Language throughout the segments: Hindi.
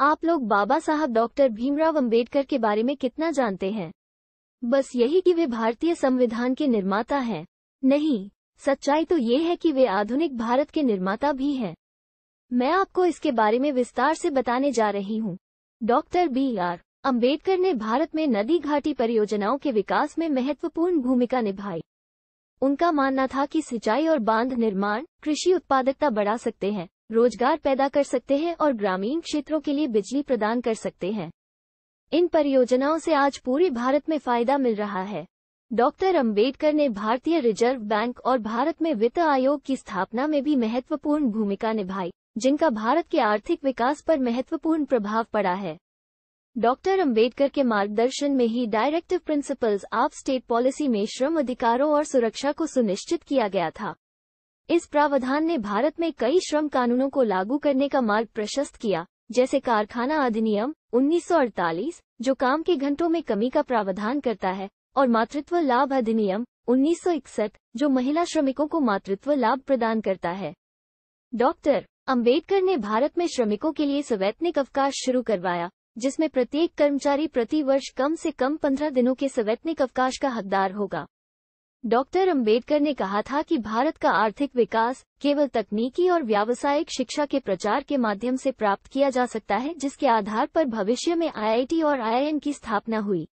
आप लोग बाबा साहब डॉक्टर भीमराव अंबेडकर के बारे में कितना जानते हैं बस यही कि वे भारतीय संविधान के निर्माता हैं नहीं सच्चाई तो ये है कि वे आधुनिक भारत के निर्माता भी हैं मैं आपको इसके बारे में विस्तार से बताने जा रही हूँ डॉक्टर बी आर अम्बेडकर ने भारत में नदी घाटी परियोजनाओं के विकास में महत्वपूर्ण भूमिका निभाई उनका मानना था कि सिंचाई और बांध निर्माण कृषि उत्पादकता बढ़ा सकते हैं रोजगार पैदा कर सकते हैं और ग्रामीण क्षेत्रों के लिए बिजली प्रदान कर सकते हैं इन परियोजनाओं से आज पूरे भारत में फायदा मिल रहा है डॉक्टर अंबेडकर ने भारतीय रिजर्व बैंक और भारत में वित्त आयोग की स्थापना में भी महत्वपूर्ण भूमिका निभाई जिनका भारत के आर्थिक विकास पर महत्वपूर्ण प्रभाव पड़ा है डॉक्टर अंबेडकर के मार्गदर्शन में ही directive principles of state policy में श्रम अधिकारों और सुरक्षा को सुनिश्चित किया गया था इस प्रावधान ने भारत में कई श्रम कानूनों को लागू करने का मार्ग प्रशस्त किया जैसे कारखाना अधिनियम 1948 जो काम के घंटों में कमी का प्रावधान करता है और मातृत्व लाभ अधिनियम 1961 जो महिला श्रमिकों को मातृत्व लाभ प्रदान करता है डॉक्टर अंबेडकर ने भारत में श्रमिकों के लिए सवैतनिक अवकाश शुरू करवाया जिसमें प्रत्येक कर्मचारी प्रति वर्ष कम से कम पंद्रह दिनों के सवैतनिक अवकाश का हकदार होगा डॉक्टर अंबेडकर ने कहा था कि भारत का आर्थिक विकास केवल तकनीकी और व्यावसायिक शिक्षा के प्रचार के माध्यम से प्राप्त किया जा सकता है जिसके आधार पर भविष्य में आईआईटी और आईआईएम की स्थापना हुई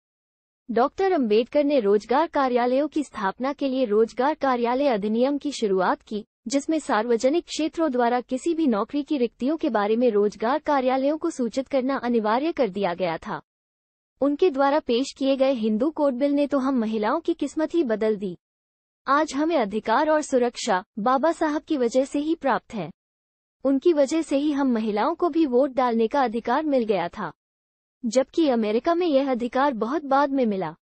डॉक्टर अंबेडकर ने रोजगार कार्यालयों की स्थापना के लिए रोजगार कार्यालय अधिनियम की शुरुआत की जिसमें सार्वजनिक क्षेत्रों द्वारा किसी भी नौकरी की रिक्तियों के बारे में रोजगार कार्यालयों को सूचित करना अनिवार्य कर दिया गया था उनके द्वारा पेश किए गए हिंदू कोड बिल ने तो हम महिलाओं की किस्मत ही बदल दी आज हमें अधिकार और सुरक्षा बाबा साहब की वजह से ही प्राप्त है उनकी वजह से ही हम महिलाओं को भी वोट डालने का अधिकार मिल गया था जबकि अमेरिका में यह अधिकार बहुत बाद में मिला